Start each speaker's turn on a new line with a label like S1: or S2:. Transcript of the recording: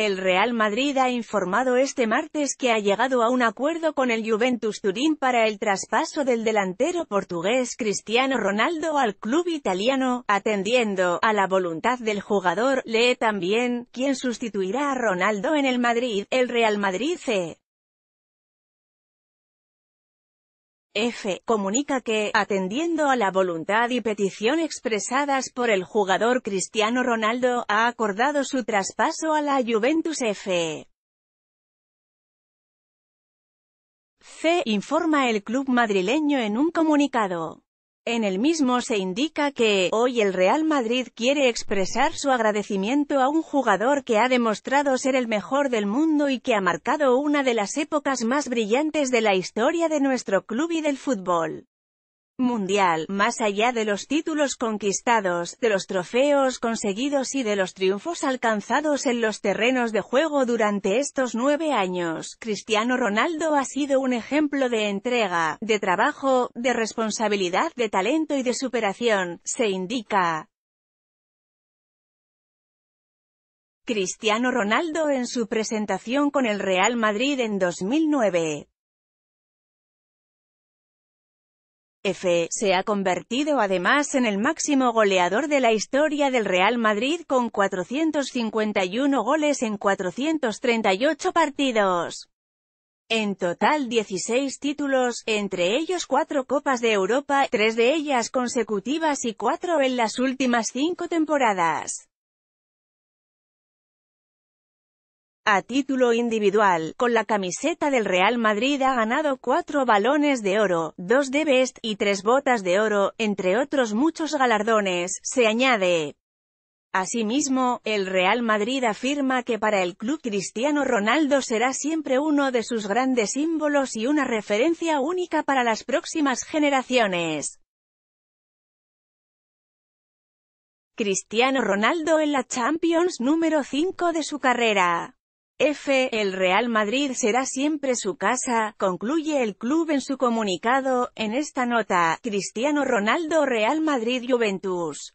S1: El Real Madrid ha informado este martes que ha llegado a un acuerdo con el Juventus Turín para el traspaso del delantero portugués Cristiano Ronaldo al club italiano, atendiendo a la voluntad del jugador, lee también, quien sustituirá a Ronaldo en el Madrid, el Real Madrid C. F. Comunica que, atendiendo a la voluntad y petición expresadas por el jugador Cristiano Ronaldo, ha acordado su traspaso a la Juventus F. C. Informa el club madrileño en un comunicado. En el mismo se indica que, hoy el Real Madrid quiere expresar su agradecimiento a un jugador que ha demostrado ser el mejor del mundo y que ha marcado una de las épocas más brillantes de la historia de nuestro club y del fútbol mundial, más allá de los títulos conquistados, de los trofeos conseguidos y de los triunfos alcanzados en los terrenos de juego durante estos nueve años. Cristiano Ronaldo ha sido un ejemplo de entrega, de trabajo, de responsabilidad, de talento y de superación, se indica. Cristiano Ronaldo en su presentación con el Real Madrid en 2009. F. Se ha convertido además en el máximo goleador de la historia del Real Madrid con 451 goles en 438 partidos. En total 16 títulos, entre ellos 4 Copas de Europa, 3 de ellas consecutivas y 4 en las últimas 5 temporadas. A título individual, con la camiseta del Real Madrid ha ganado cuatro balones de oro, dos de best y tres botas de oro, entre otros muchos galardones, se añade. Asimismo, el Real Madrid afirma que para el club Cristiano Ronaldo será siempre uno de sus grandes símbolos y una referencia única para las próximas generaciones. Cristiano Ronaldo en la Champions número 5 de su carrera. F. El Real Madrid será siempre su casa, concluye el club en su comunicado, en esta nota, Cristiano Ronaldo Real Madrid Juventus.